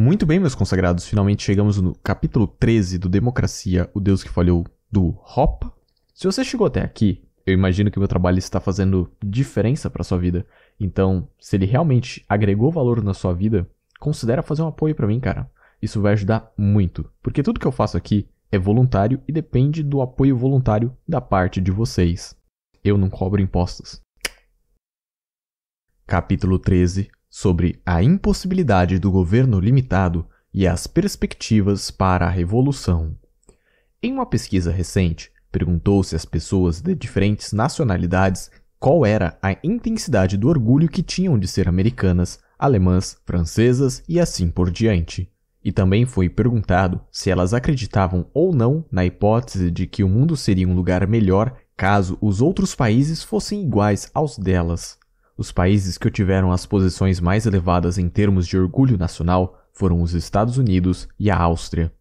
Muito bem, meus consagrados, finalmente chegamos no capítulo 13 do Democracia, o Deus que Falhou, do Hopa. Se você chegou até aqui, eu imagino que meu trabalho está fazendo diferença para sua vida. Então, se ele realmente agregou valor na sua vida, considera fazer um apoio para mim, cara. Isso vai ajudar muito, porque tudo que eu faço aqui é voluntário e depende do apoio voluntário da parte de vocês. Eu não cobro impostos. Capítulo 13 sobre a impossibilidade do governo limitado e as perspectivas para a revolução. Em uma pesquisa recente, perguntou-se às pessoas de diferentes nacionalidades qual era a intensidade do orgulho que tinham de ser americanas, alemãs, francesas e assim por diante. E também foi perguntado se elas acreditavam ou não na hipótese de que o mundo seria um lugar melhor caso os outros países fossem iguais aos delas. Os países que obtiveram as posições mais elevadas em termos de orgulho nacional foram os Estados Unidos e a Áustria.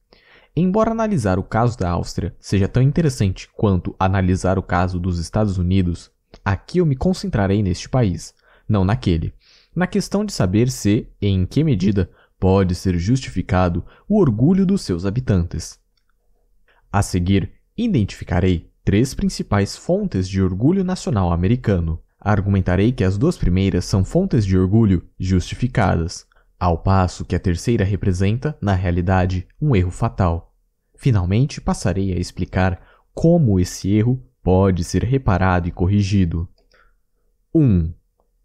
Embora analisar o caso da Áustria seja tão interessante quanto analisar o caso dos Estados Unidos, aqui eu me concentrarei neste país, não naquele, na questão de saber se e em que medida pode ser justificado o orgulho dos seus habitantes. A seguir, identificarei três principais fontes de orgulho nacional americano. Argumentarei que as duas primeiras são fontes de orgulho justificadas, ao passo que a terceira representa, na realidade, um erro fatal. Finalmente, passarei a explicar como esse erro pode ser reparado e corrigido. 1.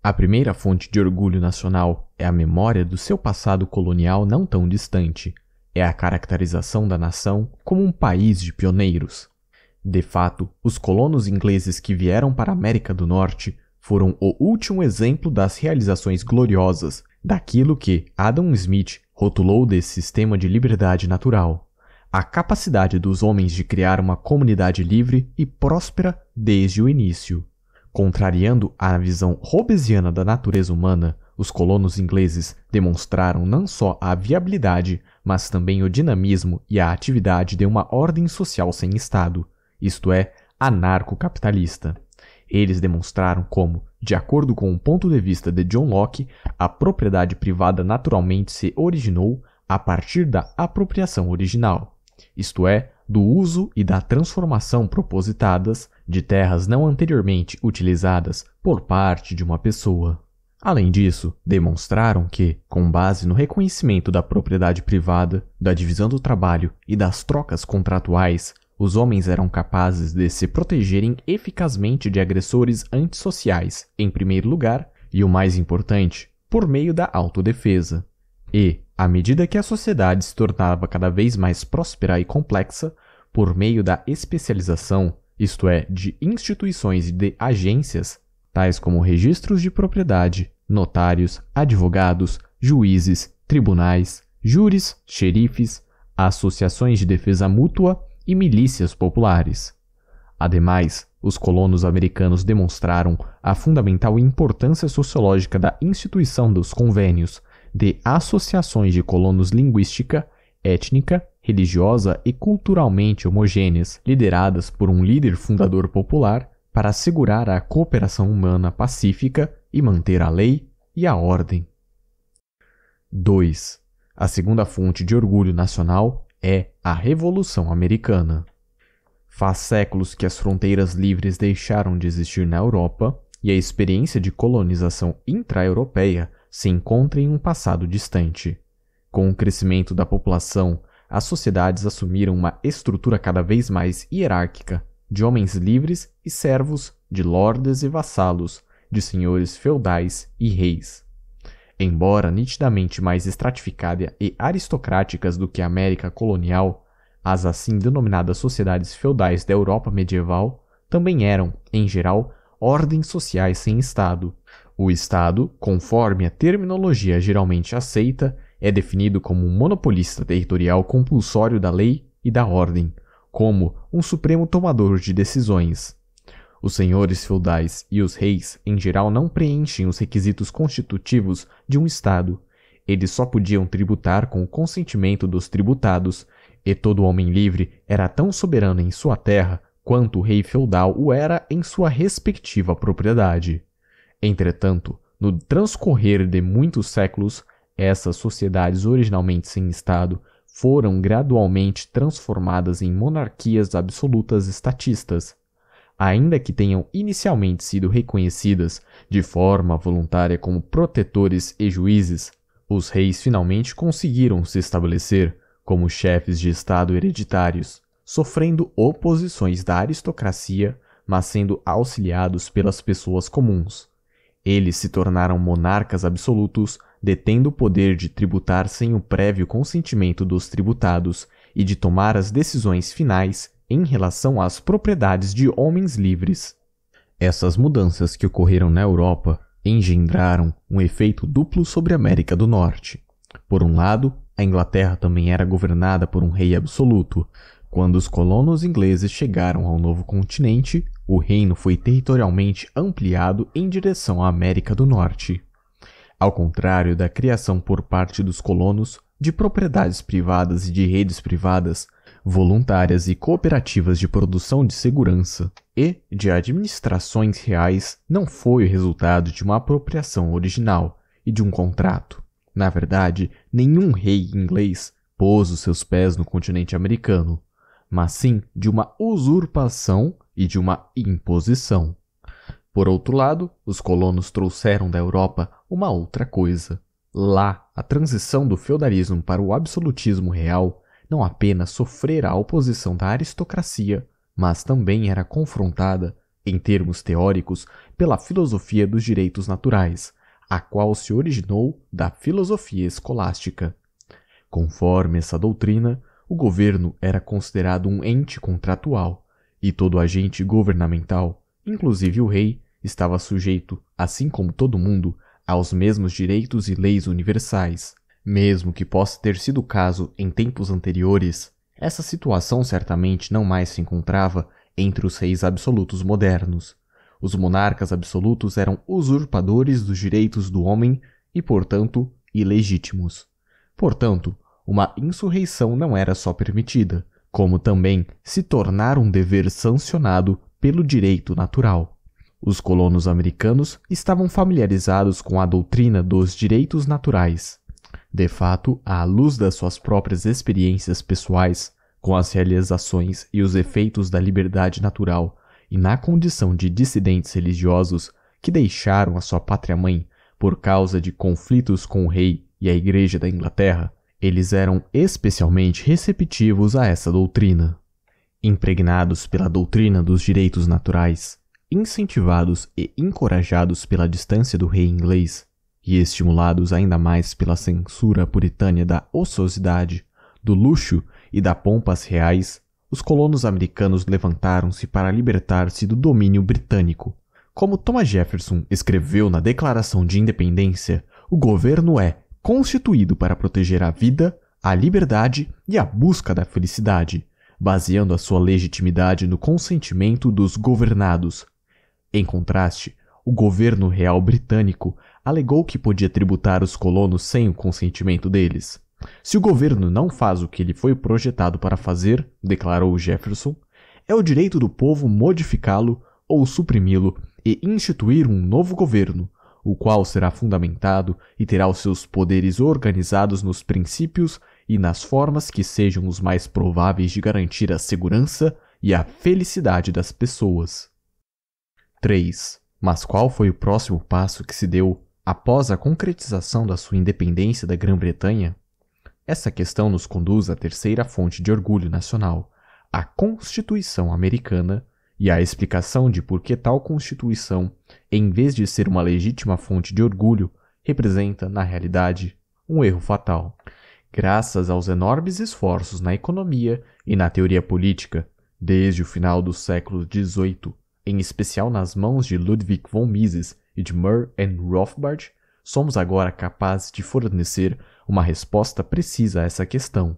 A primeira fonte de orgulho nacional é a memória do seu passado colonial não tão distante. É a caracterização da nação como um país de pioneiros. De fato, os colonos ingleses que vieram para a América do Norte foram o último exemplo das realizações gloriosas daquilo que Adam Smith rotulou desse sistema de liberdade natural a capacidade dos homens de criar uma comunidade livre e próspera desde o início. Contrariando a visão hobbesiana da natureza humana, os colonos ingleses demonstraram não só a viabilidade, mas também o dinamismo e a atividade de uma ordem social sem Estado, isto é, anarcocapitalista. Eles demonstraram como, de acordo com o ponto de vista de John Locke, a propriedade privada naturalmente se originou a partir da apropriação original, isto é, do uso e da transformação propositadas de terras não anteriormente utilizadas por parte de uma pessoa. Além disso, demonstraram que, com base no reconhecimento da propriedade privada, da divisão do trabalho e das trocas contratuais, os homens eram capazes de se protegerem eficazmente de agressores antissociais, em primeiro lugar, e o mais importante, por meio da autodefesa. E, à medida que a sociedade se tornava cada vez mais próspera e complexa, por meio da especialização, isto é, de instituições e de agências, tais como registros de propriedade, notários, advogados, juízes, tribunais, júris, xerifes, associações de defesa mútua e milícias populares. Ademais, os colonos americanos demonstraram a fundamental importância sociológica da instituição dos convênios de associações de colonos linguística, étnica, religiosa e culturalmente homogêneas, lideradas por um líder fundador popular para assegurar a cooperação humana pacífica e manter a lei e a ordem. 2. A segunda fonte de orgulho nacional é a Revolução Americana. Faz séculos que as fronteiras livres deixaram de existir na Europa e a experiência de colonização intra-europeia se encontra em um passado distante. Com o crescimento da população, as sociedades assumiram uma estrutura cada vez mais hierárquica, de homens livres e servos, de lordes e vassalos, de senhores feudais e reis. Embora nitidamente mais estratificada e aristocráticas do que a América colonial, as assim denominadas sociedades feudais da Europa medieval também eram, em geral, ordens sociais sem Estado. O Estado, conforme a terminologia geralmente aceita, é definido como um monopolista territorial compulsório da lei e da ordem, como um supremo tomador de decisões, os senhores feudais e os reis, em geral, não preenchem os requisitos constitutivos de um Estado. Eles só podiam tributar com o consentimento dos tributados, e todo homem livre era tão soberano em sua terra quanto o rei feudal o era em sua respectiva propriedade. Entretanto, no transcorrer de muitos séculos, essas sociedades originalmente sem Estado foram gradualmente transformadas em monarquias absolutas estatistas, ainda que tenham inicialmente sido reconhecidas de forma voluntária como protetores e juízes, os reis finalmente conseguiram se estabelecer como chefes de Estado hereditários, sofrendo oposições da aristocracia, mas sendo auxiliados pelas pessoas comuns. Eles se tornaram monarcas absolutos, detendo o poder de tributar sem o prévio consentimento dos tributados e de tomar as decisões finais em relação às propriedades de homens livres. Essas mudanças que ocorreram na Europa engendraram um efeito duplo sobre a América do Norte. Por um lado, a Inglaterra também era governada por um rei absoluto. Quando os colonos ingleses chegaram ao novo continente, o reino foi territorialmente ampliado em direção à América do Norte. Ao contrário da criação por parte dos colonos de propriedades privadas e de redes privadas, voluntárias e cooperativas de produção de segurança e de administrações reais não foi o resultado de uma apropriação original e de um contrato. Na verdade, nenhum rei inglês pôs os seus pés no continente americano, mas sim de uma usurpação e de uma imposição. Por outro lado, os colonos trouxeram da Europa uma outra coisa. Lá, a transição do feudalismo para o absolutismo real não apenas sofrera a oposição da aristocracia, mas também era confrontada, em termos teóricos, pela filosofia dos direitos naturais, a qual se originou da filosofia escolástica. Conforme essa doutrina, o governo era considerado um ente contratual, e todo agente governamental, inclusive o rei, estava sujeito, assim como todo mundo, aos mesmos direitos e leis universais, mesmo que possa ter sido o caso em tempos anteriores, essa situação certamente não mais se encontrava entre os reis absolutos modernos. Os monarcas absolutos eram usurpadores dos direitos do homem e, portanto, ilegítimos. Portanto, uma insurreição não era só permitida, como também se tornar um dever sancionado pelo direito natural. Os colonos americanos estavam familiarizados com a doutrina dos direitos naturais. De fato, à luz das suas próprias experiências pessoais, com as realizações e os efeitos da liberdade natural, e na condição de dissidentes religiosos que deixaram a sua pátria-mãe por causa de conflitos com o rei e a Igreja da Inglaterra, eles eram especialmente receptivos a essa doutrina. Impregnados pela doutrina dos direitos naturais, incentivados e encorajados pela distância do rei inglês, e estimulados ainda mais pela censura puritana da ociosidade, do luxo e da pompas reais, os colonos americanos levantaram-se para libertar-se do domínio britânico. Como Thomas Jefferson escreveu na Declaração de Independência, o governo é constituído para proteger a vida, a liberdade e a busca da felicidade, baseando a sua legitimidade no consentimento dos governados. Em contraste, o governo real britânico alegou que podia tributar os colonos sem o consentimento deles. Se o governo não faz o que ele foi projetado para fazer, declarou Jefferson, é o direito do povo modificá-lo ou suprimi-lo e instituir um novo governo, o qual será fundamentado e terá os seus poderes organizados nos princípios e nas formas que sejam os mais prováveis de garantir a segurança e a felicidade das pessoas. 3. Mas qual foi o próximo passo que se deu Após a concretização da sua independência da Grã-Bretanha, essa questão nos conduz à terceira fonte de orgulho nacional, a Constituição Americana e a explicação de por que tal Constituição, em vez de ser uma legítima fonte de orgulho, representa, na realidade, um erro fatal. Graças aos enormes esforços na economia e na teoria política, desde o final do século XVIII, em especial nas mãos de Ludwig von Mises e de Murr and Rothbard, somos agora capazes de fornecer uma resposta precisa a essa questão.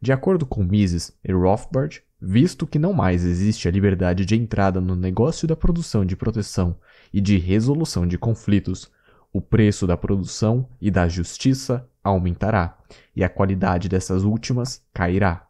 De acordo com Mises e Rothbard, visto que não mais existe a liberdade de entrada no negócio da produção de proteção e de resolução de conflitos, o preço da produção e da justiça aumentará, e a qualidade dessas últimas cairá.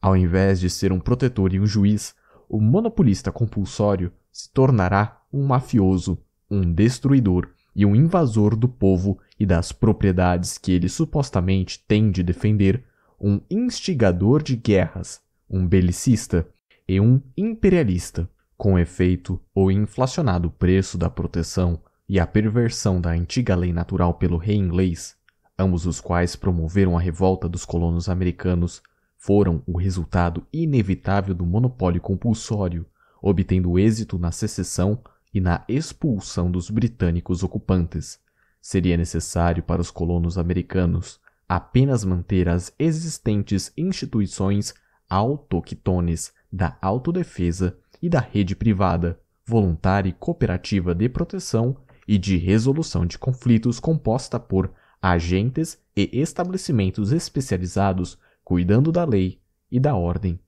Ao invés de ser um protetor e um juiz, o monopolista compulsório se tornará um mafioso um destruidor e um invasor do povo e das propriedades que ele supostamente tem de defender, um instigador de guerras, um belicista e um imperialista. Com efeito, o inflacionado preço da proteção e a perversão da antiga lei natural pelo rei inglês, ambos os quais promoveram a revolta dos colonos americanos, foram o resultado inevitável do monopólio compulsório, obtendo êxito na secessão e na expulsão dos britânicos ocupantes. Seria necessário para os colonos americanos apenas manter as existentes instituições autóctones da autodefesa e da rede privada, voluntária e cooperativa de proteção e de resolução de conflitos composta por agentes e estabelecimentos especializados cuidando da lei e da ordem.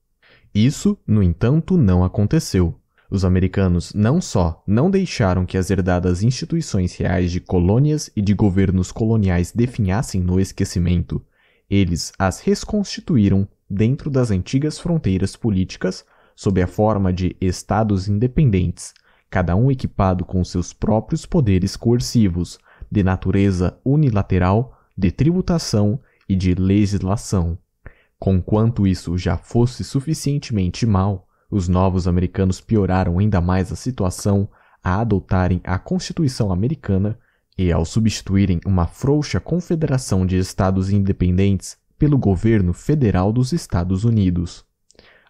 Isso, no entanto, não aconteceu. Os americanos não só não deixaram que as herdadas instituições reais de colônias e de governos coloniais definhassem no esquecimento, eles as reconstituíram dentro das antigas fronteiras políticas sob a forma de estados independentes, cada um equipado com seus próprios poderes coercivos, de natureza unilateral, de tributação e de legislação. Conquanto isso já fosse suficientemente mal, os novos americanos pioraram ainda mais a situação a adotarem a Constituição Americana e ao substituírem uma frouxa confederação de estados independentes pelo governo federal dos Estados Unidos.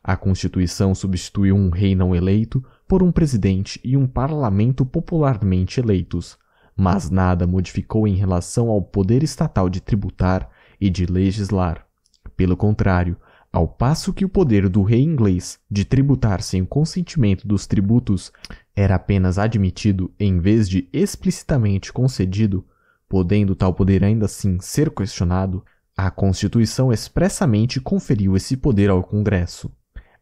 A Constituição substituiu um rei não eleito por um presidente e um parlamento popularmente eleitos, mas nada modificou em relação ao poder estatal de tributar e de legislar. Pelo contrário, ao passo que o poder do rei inglês de tributar sem o consentimento dos tributos era apenas admitido em vez de explicitamente concedido, podendo tal poder ainda assim ser questionado, a Constituição expressamente conferiu esse poder ao Congresso.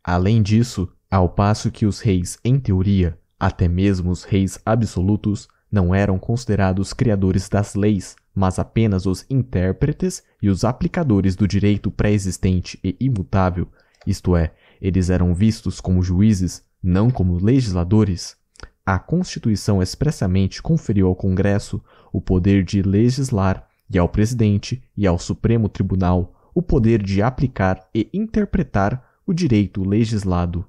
Além disso, ao passo que os reis, em teoria, até mesmo os reis absolutos, não eram considerados criadores das leis, mas apenas os intérpretes e os aplicadores do direito pré-existente e imutável, isto é, eles eram vistos como juízes, não como legisladores. A Constituição expressamente conferiu ao Congresso o poder de legislar e ao presidente e ao Supremo Tribunal o poder de aplicar e interpretar o direito legislado.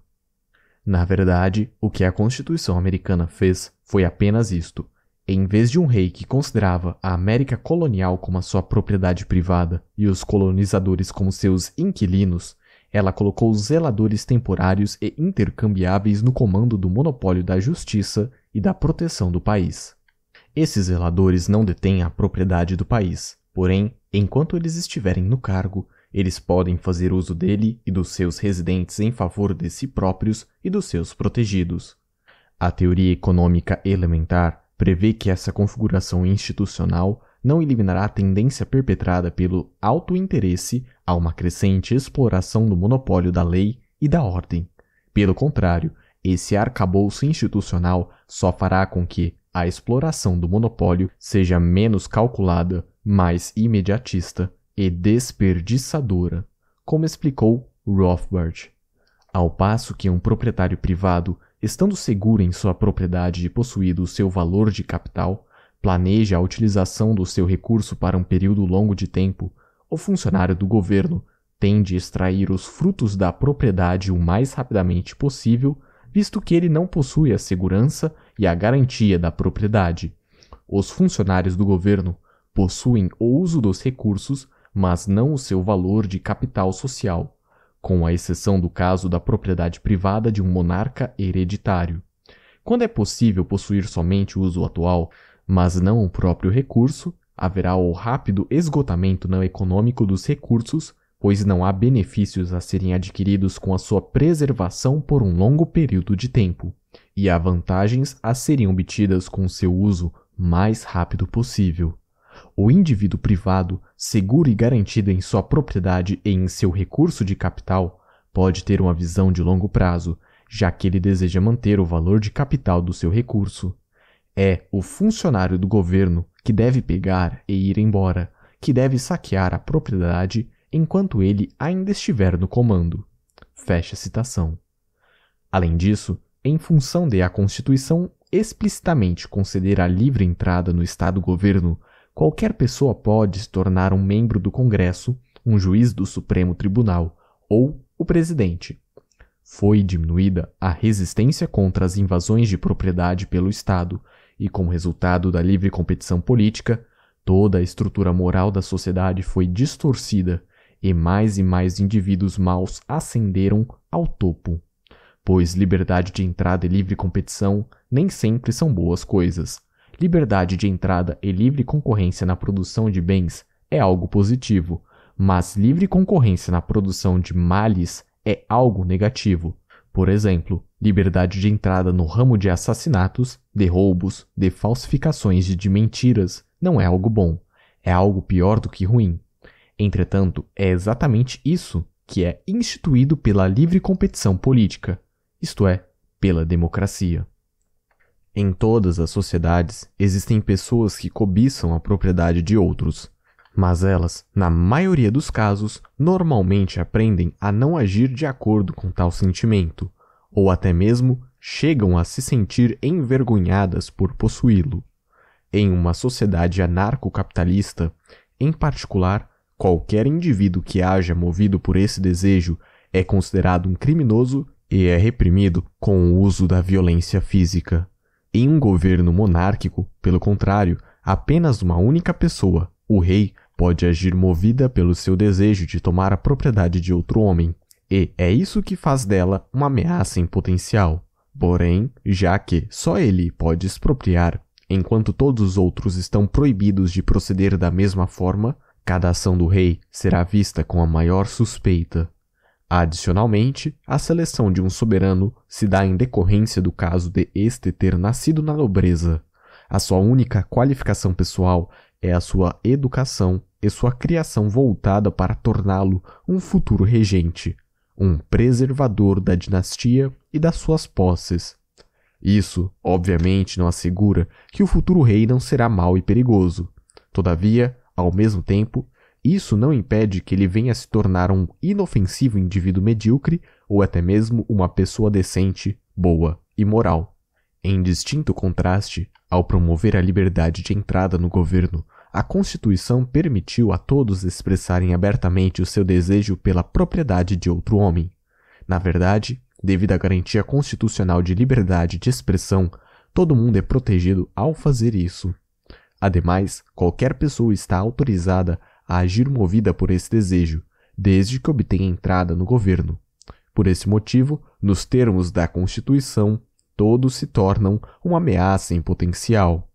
Na verdade, o que a Constituição americana fez foi apenas isto. Em vez de um rei que considerava a América colonial como a sua propriedade privada e os colonizadores como seus inquilinos, ela colocou zeladores temporários e intercambiáveis no comando do monopólio da justiça e da proteção do país. Esses zeladores não detêm a propriedade do país, porém, enquanto eles estiverem no cargo, eles podem fazer uso dele e dos seus residentes em favor de si próprios e dos seus protegidos. A teoria econômica elementar prevê que essa configuração institucional não eliminará a tendência perpetrada pelo interesse a uma crescente exploração do monopólio da lei e da ordem. Pelo contrário, esse arcabouço institucional só fará com que a exploração do monopólio seja menos calculada, mais imediatista e desperdiçadora, como explicou Rothbard. Ao passo que um proprietário privado estando seguro em sua propriedade e possuído o seu valor de capital, planeja a utilização do seu recurso para um período longo de tempo, o funcionário do governo tende a extrair os frutos da propriedade o mais rapidamente possível, visto que ele não possui a segurança e a garantia da propriedade. Os funcionários do governo possuem o uso dos recursos, mas não o seu valor de capital social com a exceção do caso da propriedade privada de um monarca hereditário. Quando é possível possuir somente o uso atual, mas não o próprio recurso, haverá o rápido esgotamento não econômico dos recursos, pois não há benefícios a serem adquiridos com a sua preservação por um longo período de tempo, e há vantagens a serem obtidas com seu uso mais rápido possível o indivíduo privado, seguro e garantido em sua propriedade e em seu recurso de capital, pode ter uma visão de longo prazo, já que ele deseja manter o valor de capital do seu recurso. É o funcionário do governo que deve pegar e ir embora, que deve saquear a propriedade enquanto ele ainda estiver no comando. Fecha citação. Além disso, em função de a Constituição explicitamente conceder a livre entrada no Estado-governo qualquer pessoa pode se tornar um membro do Congresso, um juiz do Supremo Tribunal ou o presidente. Foi diminuída a resistência contra as invasões de propriedade pelo Estado e, como resultado da livre competição política, toda a estrutura moral da sociedade foi distorcida e mais e mais indivíduos maus ascenderam ao topo. Pois liberdade de entrada e livre competição nem sempre são boas coisas Liberdade de entrada e livre concorrência na produção de bens é algo positivo, mas livre concorrência na produção de males é algo negativo. Por exemplo, liberdade de entrada no ramo de assassinatos, de roubos, de falsificações e de mentiras não é algo bom, é algo pior do que ruim. Entretanto, é exatamente isso que é instituído pela livre competição política, isto é, pela democracia. Em todas as sociedades existem pessoas que cobiçam a propriedade de outros, mas elas, na maioria dos casos, normalmente aprendem a não agir de acordo com tal sentimento, ou até mesmo chegam a se sentir envergonhadas por possuí-lo. Em uma sociedade anarcocapitalista, em particular, qualquer indivíduo que haja movido por esse desejo é considerado um criminoso e é reprimido com o uso da violência física. Em um governo monárquico, pelo contrário, apenas uma única pessoa, o rei, pode agir movida pelo seu desejo de tomar a propriedade de outro homem, e é isso que faz dela uma ameaça em potencial. Porém, já que só ele pode expropriar, enquanto todos os outros estão proibidos de proceder da mesma forma, cada ação do rei será vista com a maior suspeita. Adicionalmente, a seleção de um soberano se dá em decorrência do caso de este ter nascido na nobreza. A sua única qualificação pessoal é a sua educação e sua criação voltada para torná-lo um futuro regente, um preservador da dinastia e das suas posses. Isso, obviamente, não assegura que o futuro rei não será mau e perigoso. Todavia, ao mesmo tempo, isso não impede que ele venha a se tornar um inofensivo indivíduo medíocre ou até mesmo uma pessoa decente, boa e moral. Em distinto contraste, ao promover a liberdade de entrada no governo, a Constituição permitiu a todos expressarem abertamente o seu desejo pela propriedade de outro homem. Na verdade, devido à garantia constitucional de liberdade de expressão, todo mundo é protegido ao fazer isso. Ademais, qualquer pessoa está autorizada a agir movida por esse desejo, desde que obtenha entrada no governo. Por esse motivo, nos termos da Constituição, todos se tornam uma ameaça em potencial.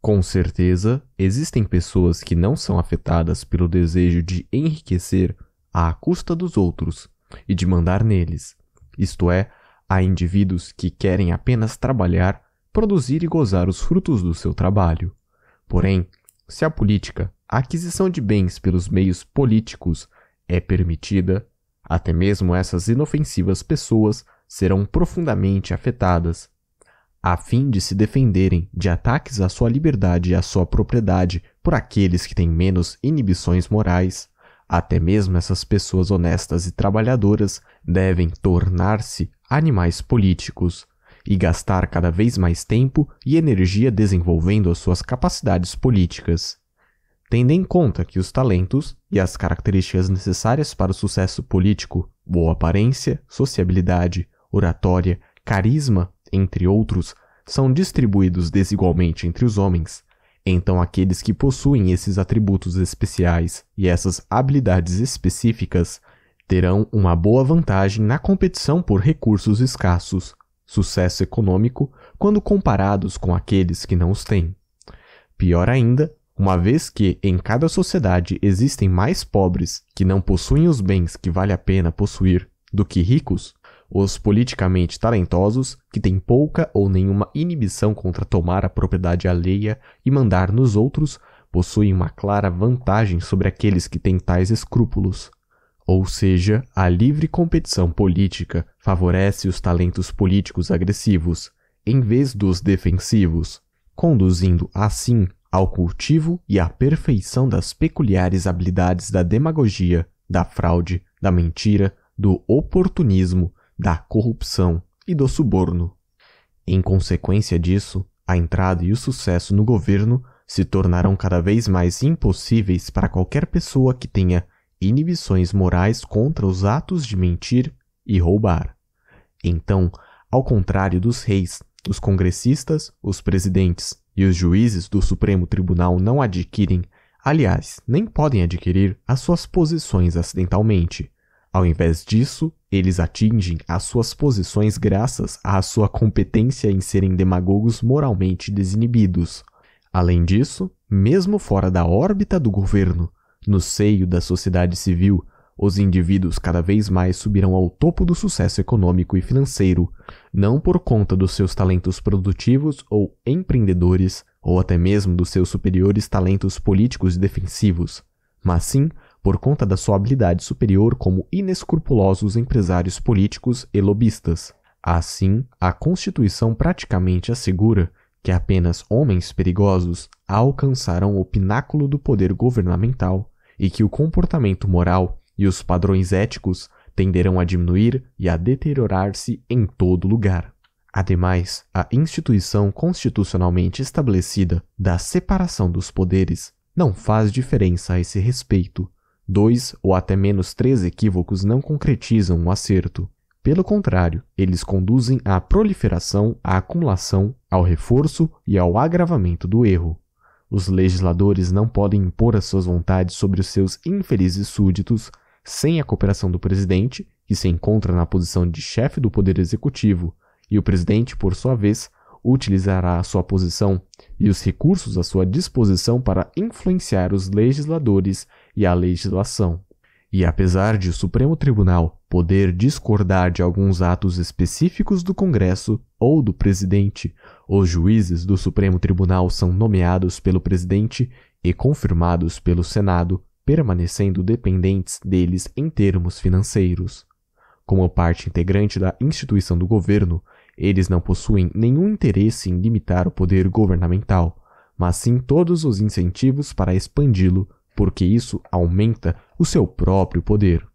Com certeza, existem pessoas que não são afetadas pelo desejo de enriquecer à custa dos outros e de mandar neles, isto é, há indivíduos que querem apenas trabalhar, produzir e gozar os frutos do seu trabalho. Porém, se a política, a aquisição de bens pelos meios políticos é permitida, até mesmo essas inofensivas pessoas serão profundamente afetadas. A fim de se defenderem de ataques à sua liberdade e à sua propriedade por aqueles que têm menos inibições morais, até mesmo essas pessoas honestas e trabalhadoras devem tornar-se animais políticos e gastar cada vez mais tempo e energia desenvolvendo as suas capacidades políticas tendo em conta que os talentos e as características necessárias para o sucesso político, boa aparência, sociabilidade, oratória, carisma, entre outros, são distribuídos desigualmente entre os homens, então aqueles que possuem esses atributos especiais e essas habilidades específicas terão uma boa vantagem na competição por recursos escassos, sucesso econômico, quando comparados com aqueles que não os têm. Pior ainda, uma vez que, em cada sociedade, existem mais pobres que não possuem os bens que vale a pena possuir do que ricos, os politicamente talentosos, que têm pouca ou nenhuma inibição contra tomar a propriedade alheia e mandar nos outros, possuem uma clara vantagem sobre aqueles que têm tais escrúpulos. Ou seja, a livre competição política favorece os talentos políticos agressivos, em vez dos defensivos, conduzindo, assim, ao cultivo e à perfeição das peculiares habilidades da demagogia, da fraude, da mentira, do oportunismo, da corrupção e do suborno. Em consequência disso, a entrada e o sucesso no governo se tornarão cada vez mais impossíveis para qualquer pessoa que tenha inibições morais contra os atos de mentir e roubar. Então, ao contrário dos reis, os congressistas, os presidentes e os juízes do Supremo Tribunal não adquirem, aliás, nem podem adquirir, as suas posições acidentalmente. Ao invés disso, eles atingem as suas posições graças à sua competência em serem demagogos moralmente desinibidos. Além disso, mesmo fora da órbita do governo, no seio da sociedade civil, os indivíduos cada vez mais subirão ao topo do sucesso econômico e financeiro, não por conta dos seus talentos produtivos ou empreendedores, ou até mesmo dos seus superiores talentos políticos e defensivos, mas sim por conta da sua habilidade superior como inescrupulosos empresários políticos e lobistas. Assim, a Constituição praticamente assegura que apenas homens perigosos alcançarão o pináculo do poder governamental e que o comportamento moral e os padrões éticos tenderão a diminuir e a deteriorar-se em todo lugar. Ademais, a instituição constitucionalmente estabelecida da separação dos poderes não faz diferença a esse respeito. Dois ou até menos três equívocos não concretizam o um acerto. Pelo contrário, eles conduzem à proliferação, à acumulação, ao reforço e ao agravamento do erro. Os legisladores não podem impor as suas vontades sobre os seus infelizes súditos, sem a cooperação do presidente, que se encontra na posição de chefe do Poder Executivo, e o presidente, por sua vez, utilizará a sua posição e os recursos à sua disposição para influenciar os legisladores e a legislação. E apesar de o Supremo Tribunal poder discordar de alguns atos específicos do Congresso ou do presidente, os juízes do Supremo Tribunal são nomeados pelo presidente e confirmados pelo Senado permanecendo dependentes deles em termos financeiros. Como parte integrante da instituição do governo, eles não possuem nenhum interesse em limitar o poder governamental, mas sim todos os incentivos para expandi-lo, porque isso aumenta o seu próprio poder.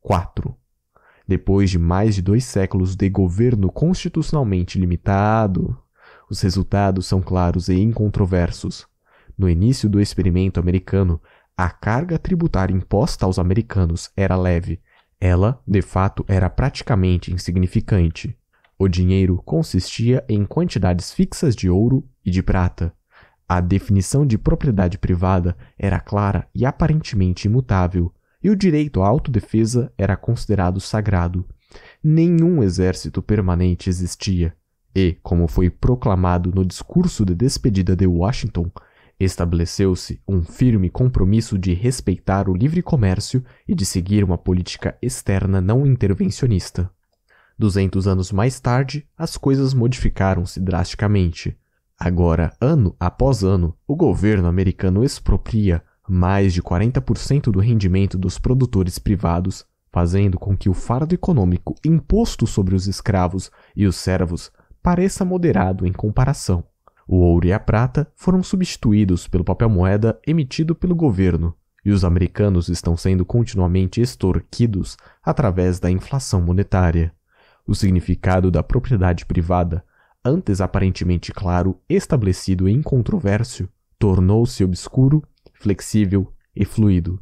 4. Depois de mais de dois séculos de governo constitucionalmente limitado, os resultados são claros e incontroversos. No início do experimento americano, a carga tributária imposta aos americanos era leve. Ela, de fato, era praticamente insignificante. O dinheiro consistia em quantidades fixas de ouro e de prata. A definição de propriedade privada era clara e aparentemente imutável, e o direito à autodefesa era considerado sagrado. Nenhum exército permanente existia, e, como foi proclamado no discurso de despedida de Washington, Estabeleceu-se um firme compromisso de respeitar o livre comércio e de seguir uma política externa não intervencionista. Duzentos anos mais tarde, as coisas modificaram-se drasticamente. Agora, ano após ano, o governo americano expropria mais de 40% do rendimento dos produtores privados, fazendo com que o fardo econômico imposto sobre os escravos e os servos pareça moderado em comparação. O ouro e a prata foram substituídos pelo papel moeda emitido pelo governo, e os americanos estão sendo continuamente extorquidos através da inflação monetária. O significado da propriedade privada, antes aparentemente claro, estabelecido e incontroverso, tornou-se obscuro, flexível e fluido.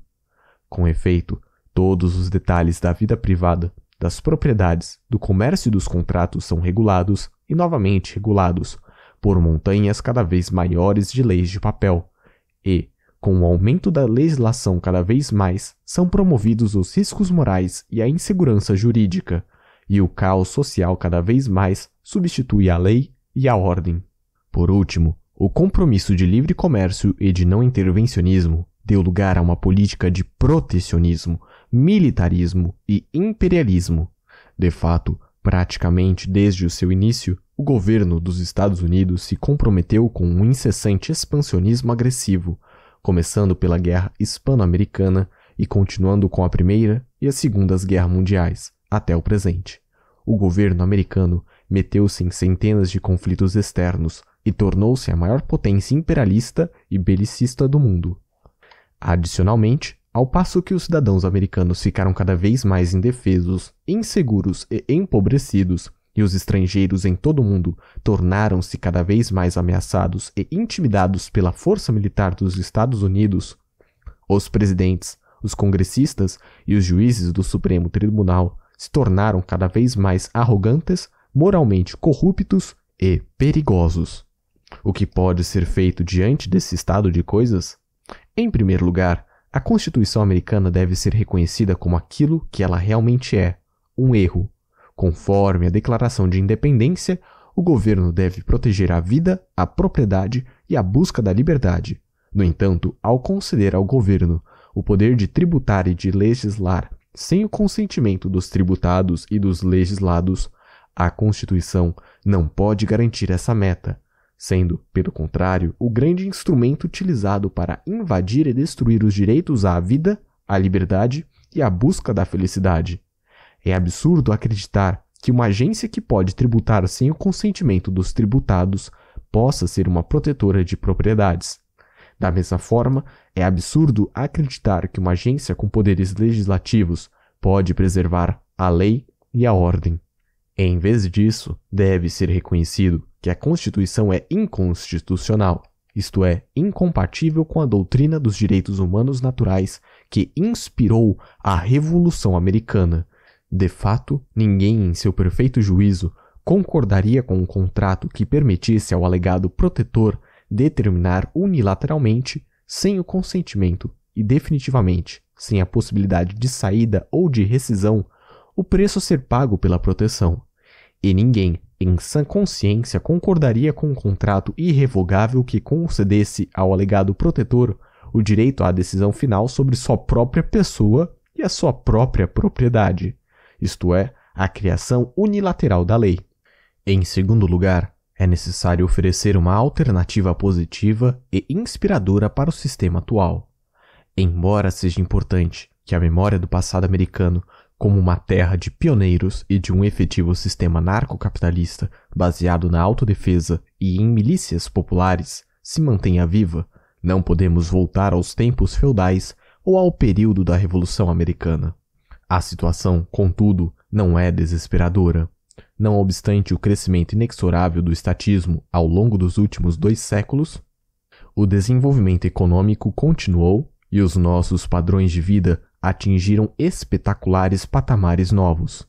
Com efeito, todos os detalhes da vida privada, das propriedades, do comércio e dos contratos são regulados e novamente regulados por montanhas cada vez maiores de leis de papel, e, com o aumento da legislação cada vez mais, são promovidos os riscos morais e a insegurança jurídica, e o caos social cada vez mais substitui a lei e a ordem. Por último, o compromisso de livre comércio e de não intervencionismo deu lugar a uma política de protecionismo, militarismo e imperialismo. De fato, praticamente desde o seu início, o governo dos Estados Unidos se comprometeu com um incessante expansionismo agressivo, começando pela Guerra Hispano-Americana e continuando com a Primeira e a Segunda Guerras Mundiais, até o presente. O governo americano meteu-se em centenas de conflitos externos e tornou-se a maior potência imperialista e belicista do mundo. Adicionalmente, ao passo que os cidadãos americanos ficaram cada vez mais indefesos, inseguros e empobrecidos e os estrangeiros em todo o mundo tornaram-se cada vez mais ameaçados e intimidados pela força militar dos Estados Unidos, os presidentes, os congressistas e os juízes do Supremo Tribunal se tornaram cada vez mais arrogantes, moralmente corruptos e perigosos. O que pode ser feito diante desse estado de coisas? Em primeiro lugar, a Constituição americana deve ser reconhecida como aquilo que ela realmente é: um erro, Conforme a Declaração de Independência, o governo deve proteger a vida, a propriedade e a busca da liberdade. No entanto, ao conceder ao governo o poder de tributar e de legislar sem o consentimento dos tributados e dos legislados, a Constituição não pode garantir essa meta, sendo, pelo contrário, o grande instrumento utilizado para invadir e destruir os direitos à vida, à liberdade e à busca da felicidade. É absurdo acreditar que uma agência que pode tributar sem o consentimento dos tributados possa ser uma protetora de propriedades. Da mesma forma, é absurdo acreditar que uma agência com poderes legislativos pode preservar a lei e a ordem. Em vez disso, deve ser reconhecido que a Constituição é inconstitucional, isto é, incompatível com a doutrina dos direitos humanos naturais que inspirou a Revolução Americana de fato, ninguém em seu perfeito juízo concordaria com um contrato que permitisse ao alegado protetor determinar unilateralmente, sem o consentimento e definitivamente sem a possibilidade de saída ou de rescisão, o preço a ser pago pela proteção. E ninguém, em sã consciência, concordaria com um contrato irrevogável que concedesse ao alegado protetor o direito à decisão final sobre sua própria pessoa e a sua própria propriedade isto é, a criação unilateral da lei. Em segundo lugar, é necessário oferecer uma alternativa positiva e inspiradora para o sistema atual. Embora seja importante que a memória do passado americano como uma terra de pioneiros e de um efetivo sistema narcocapitalista baseado na autodefesa e em milícias populares se mantenha viva, não podemos voltar aos tempos feudais ou ao período da Revolução Americana. A situação, contudo, não é desesperadora. Não obstante o crescimento inexorável do estatismo ao longo dos últimos dois séculos, o desenvolvimento econômico continuou e os nossos padrões de vida atingiram espetaculares patamares novos.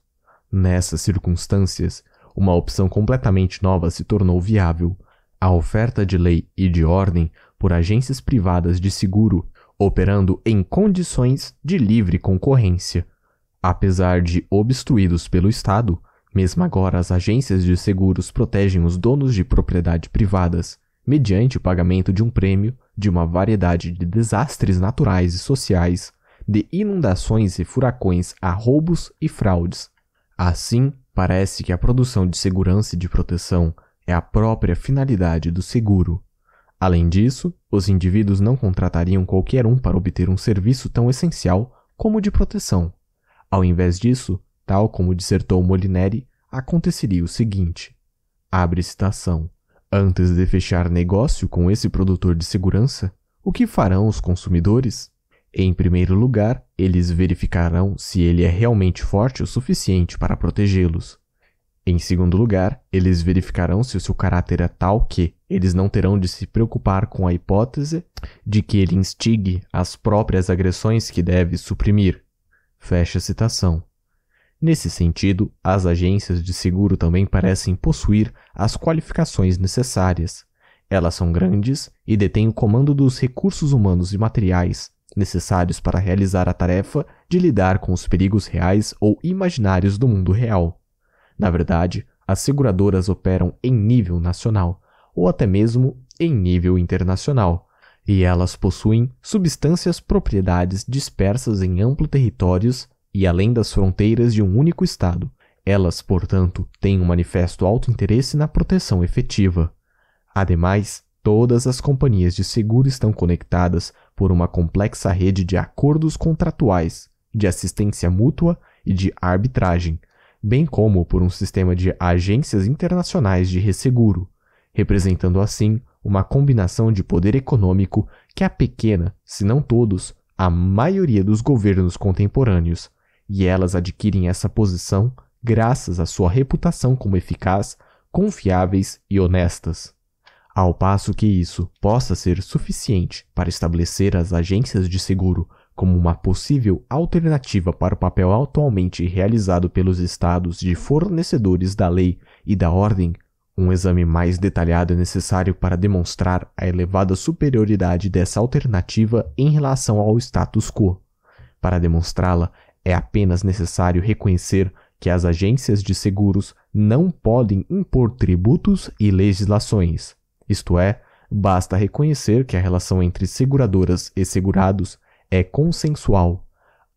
Nessas circunstâncias, uma opção completamente nova se tornou viável. A oferta de lei e de ordem por agências privadas de seguro, operando em condições de livre concorrência, Apesar de obstruídos pelo Estado, mesmo agora as agências de seguros protegem os donos de propriedade privadas mediante o pagamento de um prêmio de uma variedade de desastres naturais e sociais, de inundações e furacões a roubos e fraudes. Assim, parece que a produção de segurança e de proteção é a própria finalidade do seguro. Além disso, os indivíduos não contratariam qualquer um para obter um serviço tão essencial como o de proteção. Ao invés disso, tal como dissertou Molinari, aconteceria o seguinte: abre citação. Antes de fechar negócio com esse produtor de segurança, o que farão os consumidores? Em primeiro lugar, eles verificarão se ele é realmente forte o suficiente para protegê-los. Em segundo lugar, eles verificarão se o seu caráter é tal que eles não terão de se preocupar com a hipótese de que ele instigue as próprias agressões que deve suprimir. Fecha citação. Nesse sentido, as agências de seguro também parecem possuir as qualificações necessárias. Elas são grandes e detêm o comando dos recursos humanos e materiais necessários para realizar a tarefa de lidar com os perigos reais ou imaginários do mundo real. Na verdade, as seguradoras operam em nível nacional, ou até mesmo em nível internacional, e elas possuem substâncias propriedades dispersas em amplo territórios e além das fronteiras de um único Estado. Elas, portanto, têm um manifesto alto interesse na proteção efetiva. Ademais, todas as companhias de seguro estão conectadas por uma complexa rede de acordos contratuais, de assistência mútua e de arbitragem, bem como por um sistema de agências internacionais de resseguro, representando assim uma combinação de poder econômico que a pequena, se não todos, a maioria dos governos contemporâneos, e elas adquirem essa posição graças à sua reputação como eficaz, confiáveis e honestas. Ao passo que isso possa ser suficiente para estabelecer as agências de seguro como uma possível alternativa para o papel atualmente realizado pelos estados de fornecedores da lei e da ordem um exame mais detalhado é necessário para demonstrar a elevada superioridade dessa alternativa em relação ao status quo. Para demonstrá-la, é apenas necessário reconhecer que as agências de seguros não podem impor tributos e legislações. Isto é, basta reconhecer que a relação entre seguradoras e segurados é consensual.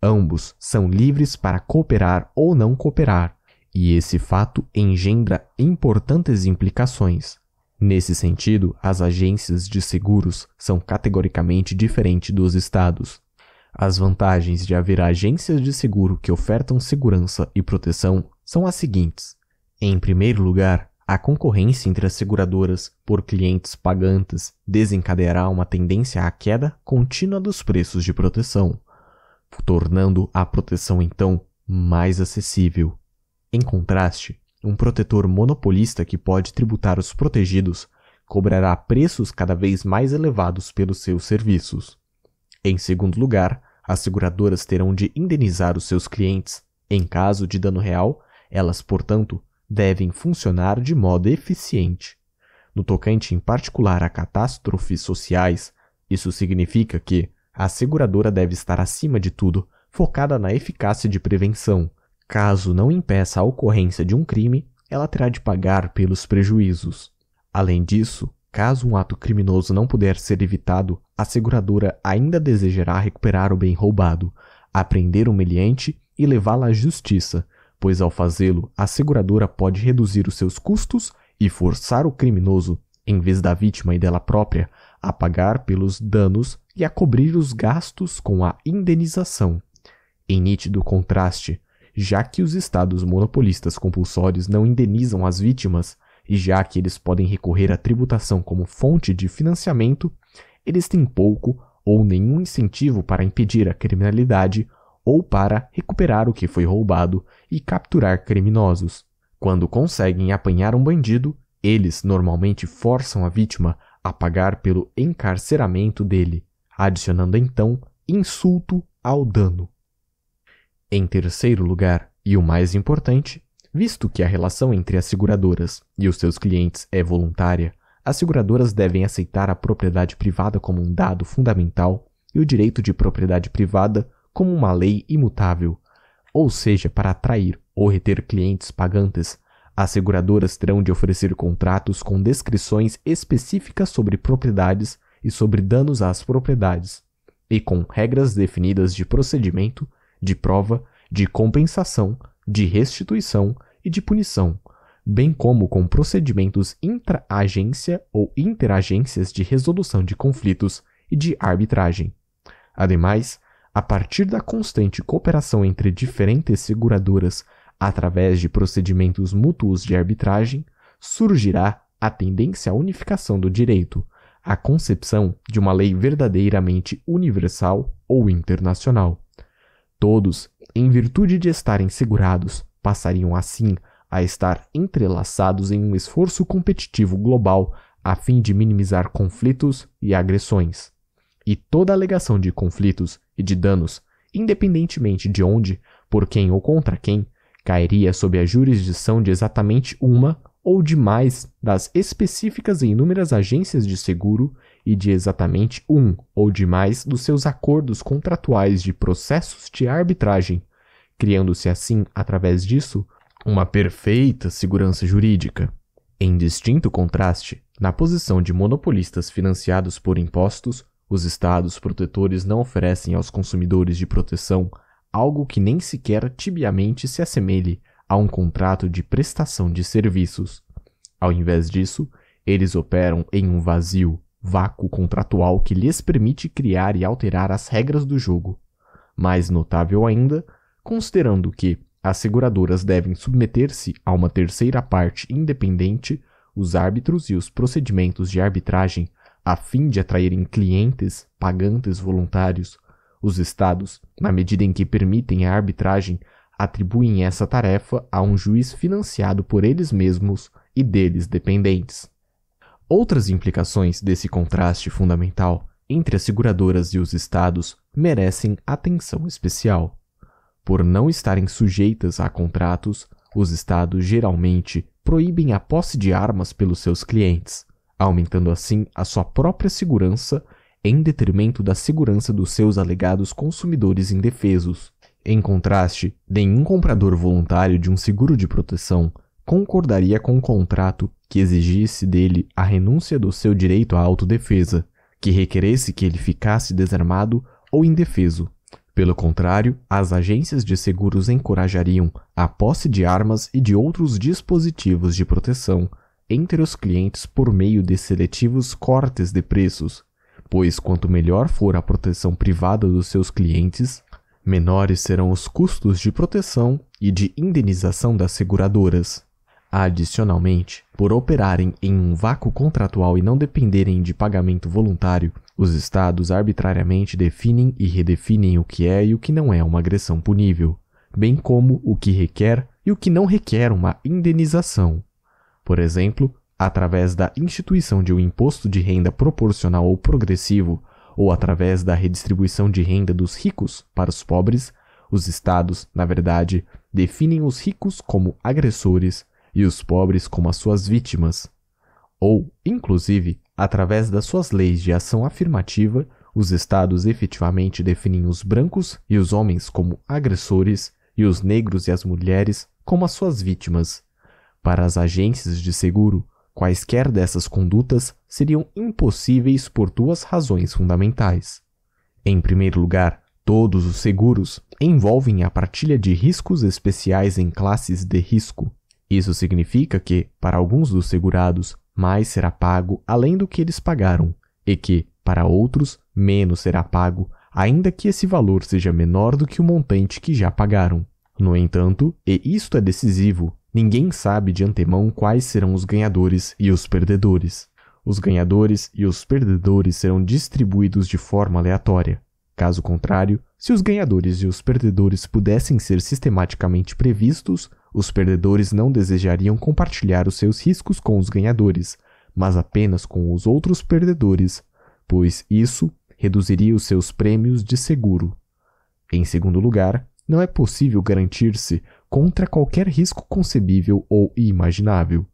Ambos são livres para cooperar ou não cooperar, e esse fato engendra importantes implicações. Nesse sentido, as agências de seguros são categoricamente diferentes dos estados. As vantagens de haver agências de seguro que ofertam segurança e proteção são as seguintes: em primeiro lugar, a concorrência entre as seguradoras por clientes pagantes desencadeará uma tendência à queda contínua dos preços de proteção, tornando a proteção então mais acessível. Em contraste, um protetor monopolista que pode tributar os protegidos cobrará preços cada vez mais elevados pelos seus serviços. Em segundo lugar, as seguradoras terão de indenizar os seus clientes. Em caso de dano real, elas, portanto, devem funcionar de modo eficiente. No tocante em particular a catástrofes sociais, isso significa que a seguradora deve estar acima de tudo focada na eficácia de prevenção, Caso não impeça a ocorrência de um crime, ela terá de pagar pelos prejuízos. Além disso, caso um ato criminoso não puder ser evitado, a seguradora ainda desejará recuperar o bem roubado, apreender o meliante e levá-la à justiça, pois ao fazê-lo, a seguradora pode reduzir os seus custos e forçar o criminoso, em vez da vítima e dela própria, a pagar pelos danos e a cobrir os gastos com a indenização. Em nítido contraste, já que os estados monopolistas compulsórios não indenizam as vítimas e já que eles podem recorrer à tributação como fonte de financiamento, eles têm pouco ou nenhum incentivo para impedir a criminalidade ou para recuperar o que foi roubado e capturar criminosos. Quando conseguem apanhar um bandido, eles normalmente forçam a vítima a pagar pelo encarceramento dele, adicionando então insulto ao dano. Em terceiro lugar, e o mais importante, visto que a relação entre as seguradoras e os seus clientes é voluntária, as seguradoras devem aceitar a propriedade privada como um dado fundamental e o direito de propriedade privada como uma lei imutável. Ou seja, para atrair ou reter clientes pagantes, as seguradoras terão de oferecer contratos com descrições específicas sobre propriedades e sobre danos às propriedades, e com regras definidas de procedimento de prova, de compensação, de restituição e de punição, bem como com procedimentos intra-agência ou interagências de resolução de conflitos e de arbitragem. Ademais, a partir da constante cooperação entre diferentes seguradoras através de procedimentos mútuos de arbitragem, surgirá a tendência à unificação do direito, a concepção de uma lei verdadeiramente universal ou internacional. Todos, em virtude de estarem segurados, passariam assim a estar entrelaçados em um esforço competitivo global a fim de minimizar conflitos e agressões. E toda alegação de conflitos e de danos, independentemente de onde, por quem ou contra quem, cairia sob a jurisdição de exatamente uma ou demais das específicas e inúmeras agências de seguro e de exatamente um ou demais dos seus acordos contratuais de processos de arbitragem, criando-se assim, através disso, uma perfeita segurança jurídica. Em distinto contraste, na posição de monopolistas financiados por impostos, os estados protetores não oferecem aos consumidores de proteção algo que nem sequer tibiamente se assemelhe a um contrato de prestação de serviços. Ao invés disso, eles operam em um vazio, vácuo contratual que lhes permite criar e alterar as regras do jogo. Mais notável ainda, considerando que as seguradoras devem submeter-se a uma terceira parte independente, os árbitros e os procedimentos de arbitragem, a fim de atraírem clientes, pagantes voluntários. Os estados, na medida em que permitem a arbitragem, atribuem essa tarefa a um juiz financiado por eles mesmos e deles dependentes. Outras implicações desse contraste fundamental entre as seguradoras e os estados merecem atenção especial. Por não estarem sujeitas a contratos, os estados geralmente proíbem a posse de armas pelos seus clientes, aumentando assim a sua própria segurança em detrimento da segurança dos seus alegados consumidores indefesos. Em contraste, nenhum comprador voluntário de um seguro de proteção concordaria com um contrato que exigisse dele a renúncia do seu direito à autodefesa, que requeresse que ele ficasse desarmado ou indefeso. Pelo contrário, as agências de seguros encorajariam a posse de armas e de outros dispositivos de proteção entre os clientes por meio de seletivos cortes de preços, pois quanto melhor for a proteção privada dos seus clientes, menores serão os custos de proteção e de indenização das seguradoras. Adicionalmente, por operarem em um vácuo contratual e não dependerem de pagamento voluntário, os estados arbitrariamente definem e redefinem o que é e o que não é uma agressão punível, bem como o que requer e o que não requer uma indenização. Por exemplo, através da instituição de um imposto de renda proporcional ou progressivo, ou através da redistribuição de renda dos ricos para os pobres, os estados, na verdade, definem os ricos como agressores e os pobres como as suas vítimas, ou, inclusive, através das suas leis de ação afirmativa, os estados efetivamente definem os brancos e os homens como agressores e os negros e as mulheres como as suas vítimas. Para as agências de seguro, quaisquer dessas condutas seriam impossíveis por duas razões fundamentais. Em primeiro lugar, todos os seguros envolvem a partilha de riscos especiais em classes de risco, isso significa que, para alguns dos segurados, mais será pago além do que eles pagaram, e que, para outros, menos será pago, ainda que esse valor seja menor do que o montante que já pagaram. No entanto, e isto é decisivo, ninguém sabe de antemão quais serão os ganhadores e os perdedores. Os ganhadores e os perdedores serão distribuídos de forma aleatória. Caso contrário, se os ganhadores e os perdedores pudessem ser sistematicamente previstos, os perdedores não desejariam compartilhar os seus riscos com os ganhadores, mas apenas com os outros perdedores, pois isso reduziria os seus prêmios de seguro. Em segundo lugar, não é possível garantir-se contra qualquer risco concebível ou imaginável.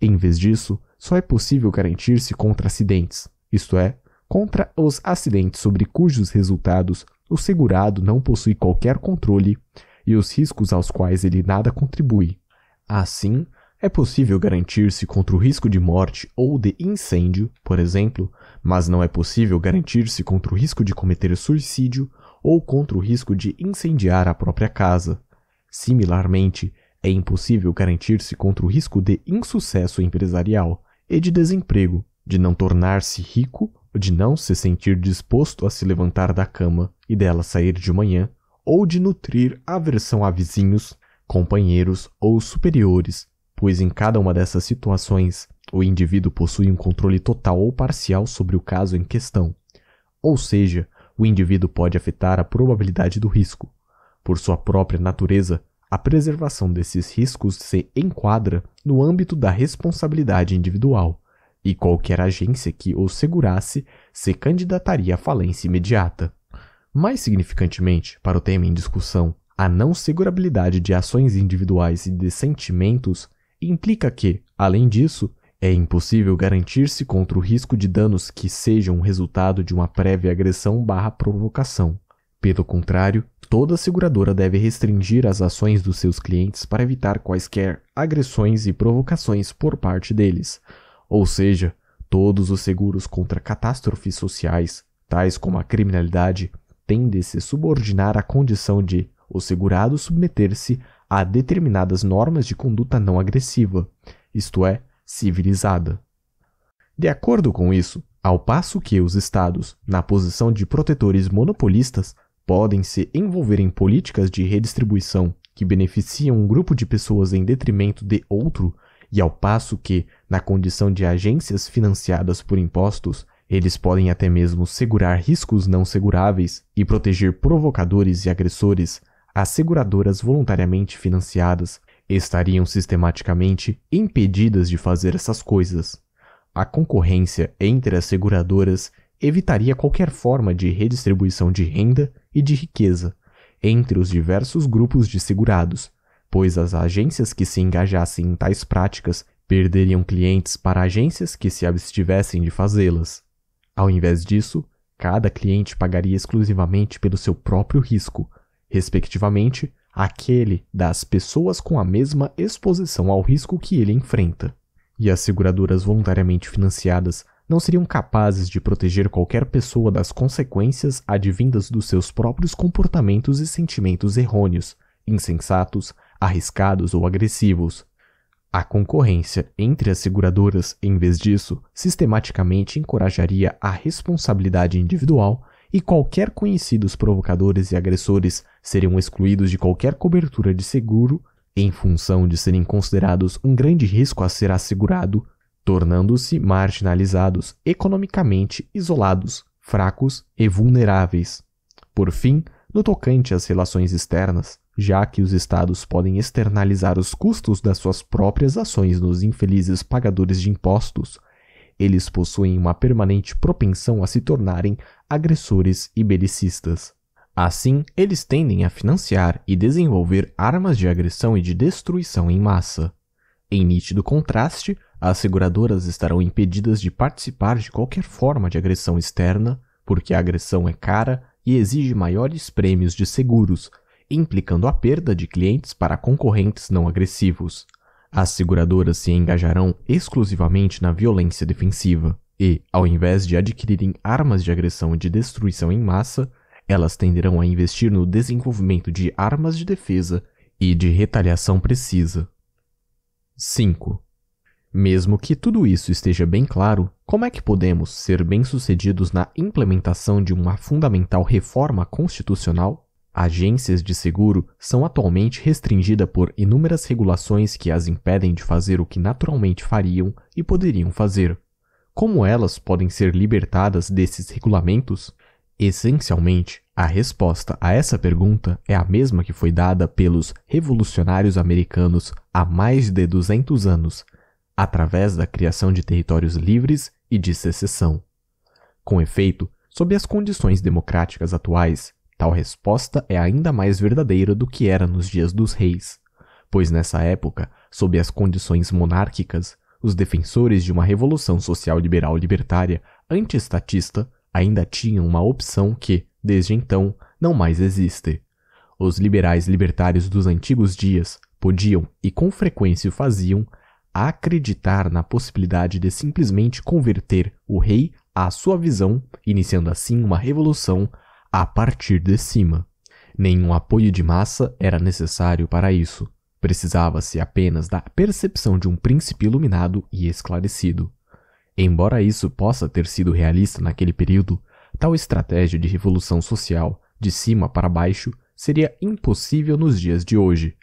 Em vez disso, só é possível garantir-se contra acidentes, isto é, contra os acidentes sobre cujos resultados o segurado não possui qualquer controle e os riscos aos quais ele nada contribui. Assim, é possível garantir-se contra o risco de morte ou de incêndio, por exemplo, mas não é possível garantir-se contra o risco de cometer suicídio ou contra o risco de incendiar a própria casa. Similarmente, é impossível garantir-se contra o risco de insucesso empresarial e de desemprego, de não tornar-se rico de não se sentir disposto a se levantar da cama e dela sair de manhã, ou de nutrir aversão a vizinhos, companheiros ou superiores, pois em cada uma dessas situações o indivíduo possui um controle total ou parcial sobre o caso em questão. Ou seja, o indivíduo pode afetar a probabilidade do risco. Por sua própria natureza, a preservação desses riscos se enquadra no âmbito da responsabilidade individual, e qualquer agência que o segurasse se candidataria à falência imediata. Mais significantemente, para o tema em discussão, a não segurabilidade de ações individuais e de sentimentos implica que, além disso, é impossível garantir-se contra o risco de danos que sejam resultado de uma prévia agressão barra provocação. Pelo contrário, toda seguradora deve restringir as ações dos seus clientes para evitar quaisquer agressões e provocações por parte deles, ou seja, todos os seguros contra catástrofes sociais, tais como a criminalidade, tendem a se subordinar à condição de o segurado submeter-se a determinadas normas de conduta não agressiva, isto é, civilizada. De acordo com isso, ao passo que os Estados, na posição de protetores monopolistas, podem se envolver em políticas de redistribuição que beneficiam um grupo de pessoas em detrimento de outro, e ao passo que, na condição de agências financiadas por impostos, eles podem até mesmo segurar riscos não seguráveis e proteger provocadores e agressores, as seguradoras voluntariamente financiadas estariam sistematicamente impedidas de fazer essas coisas. A concorrência entre as seguradoras evitaria qualquer forma de redistribuição de renda e de riqueza entre os diversos grupos de segurados, pois as agências que se engajassem em tais práticas perderiam clientes para agências que se abstivessem de fazê-las. Ao invés disso, cada cliente pagaria exclusivamente pelo seu próprio risco, respectivamente, aquele das pessoas com a mesma exposição ao risco que ele enfrenta. E as seguradoras voluntariamente financiadas não seriam capazes de proteger qualquer pessoa das consequências advindas dos seus próprios comportamentos e sentimentos errôneos, insensatos, arriscados ou agressivos. A concorrência entre as seguradoras, em vez disso, sistematicamente encorajaria a responsabilidade individual e qualquer conhecidos provocadores e agressores seriam excluídos de qualquer cobertura de seguro em função de serem considerados um grande risco a ser assegurado, tornando-se marginalizados, economicamente isolados, fracos e vulneráveis. Por fim, no tocante às relações externas, já que os estados podem externalizar os custos das suas próprias ações nos infelizes pagadores de impostos, eles possuem uma permanente propensão a se tornarem agressores e belicistas. Assim, eles tendem a financiar e desenvolver armas de agressão e de destruição em massa. Em nítido contraste, as seguradoras estarão impedidas de participar de qualquer forma de agressão externa, porque a agressão é cara e exige maiores prêmios de seguros, implicando a perda de clientes para concorrentes não agressivos. As seguradoras se engajarão exclusivamente na violência defensiva e, ao invés de adquirirem armas de agressão e de destruição em massa, elas tenderão a investir no desenvolvimento de armas de defesa e de retaliação precisa. 5. Mesmo que tudo isso esteja bem claro, como é que podemos ser bem-sucedidos na implementação de uma fundamental reforma constitucional? Agências de seguro são atualmente restringidas por inúmeras regulações que as impedem de fazer o que naturalmente fariam e poderiam fazer. Como elas podem ser libertadas desses regulamentos? Essencialmente, a resposta a essa pergunta é a mesma que foi dada pelos revolucionários americanos há mais de 200 anos, através da criação de territórios livres e de secessão. Com efeito, sob as condições democráticas atuais, Tal resposta é ainda mais verdadeira do que era nos dias dos reis, pois nessa época, sob as condições monárquicas, os defensores de uma revolução social liberal libertária antiestatista ainda tinham uma opção que, desde então, não mais existe. Os liberais libertários dos antigos dias podiam, e com frequência o faziam, acreditar na possibilidade de simplesmente converter o rei à sua visão, iniciando assim uma revolução a partir de cima. Nenhum apoio de massa era necessário para isso. Precisava-se apenas da percepção de um príncipe iluminado e esclarecido. Embora isso possa ter sido realista naquele período, tal estratégia de revolução social, de cima para baixo, seria impossível nos dias de hoje.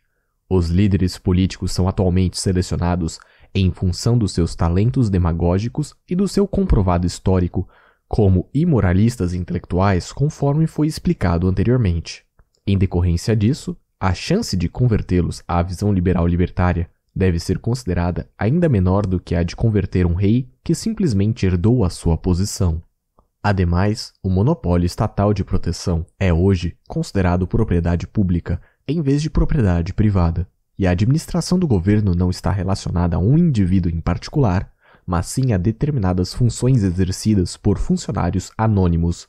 Os líderes políticos são atualmente selecionados em função dos seus talentos demagógicos e do seu comprovado histórico como imoralistas intelectuais, conforme foi explicado anteriormente. Em decorrência disso, a chance de convertê-los à visão liberal libertária deve ser considerada ainda menor do que a de converter um rei que simplesmente herdou a sua posição. Ademais, o monopólio estatal de proteção é hoje considerado propriedade pública em vez de propriedade privada, e a administração do governo não está relacionada a um indivíduo em particular, mas sim a determinadas funções exercidas por funcionários anônimos.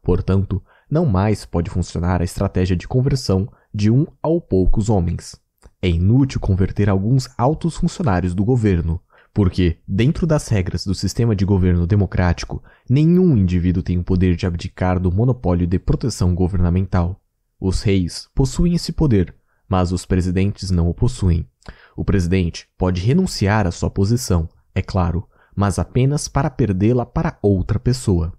Portanto, não mais pode funcionar a estratégia de conversão de um ao poucos homens. É inútil converter alguns altos funcionários do governo, porque, dentro das regras do sistema de governo democrático, nenhum indivíduo tem o poder de abdicar do monopólio de proteção governamental. Os reis possuem esse poder, mas os presidentes não o possuem. O presidente pode renunciar à sua posição, é claro, mas apenas para perdê-la para outra pessoa.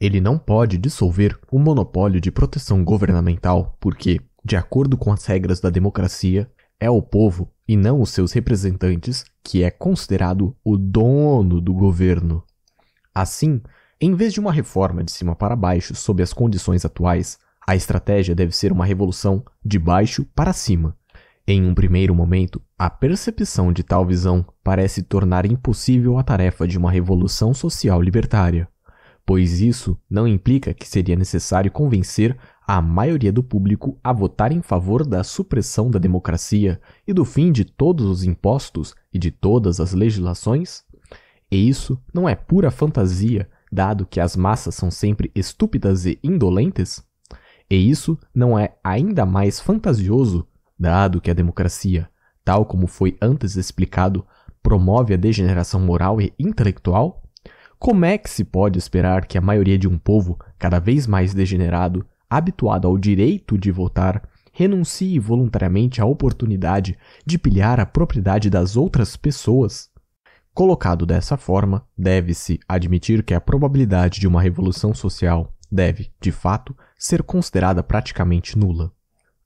Ele não pode dissolver o monopólio de proteção governamental porque, de acordo com as regras da democracia, é o povo e não os seus representantes que é considerado o dono do governo. Assim, em vez de uma reforma de cima para baixo sob as condições atuais, a estratégia deve ser uma revolução de baixo para cima, em um primeiro momento, a percepção de tal visão parece tornar impossível a tarefa de uma revolução social libertária, pois isso não implica que seria necessário convencer a maioria do público a votar em favor da supressão da democracia e do fim de todos os impostos e de todas as legislações? E isso não é pura fantasia, dado que as massas são sempre estúpidas e indolentes? E isso não é ainda mais fantasioso, dado que a democracia, tal como foi antes explicado, promove a degeneração moral e intelectual, como é que se pode esperar que a maioria de um povo, cada vez mais degenerado, habituado ao direito de votar, renuncie voluntariamente à oportunidade de pilhar a propriedade das outras pessoas? Colocado dessa forma, deve-se admitir que a probabilidade de uma revolução social deve, de fato, ser considerada praticamente nula.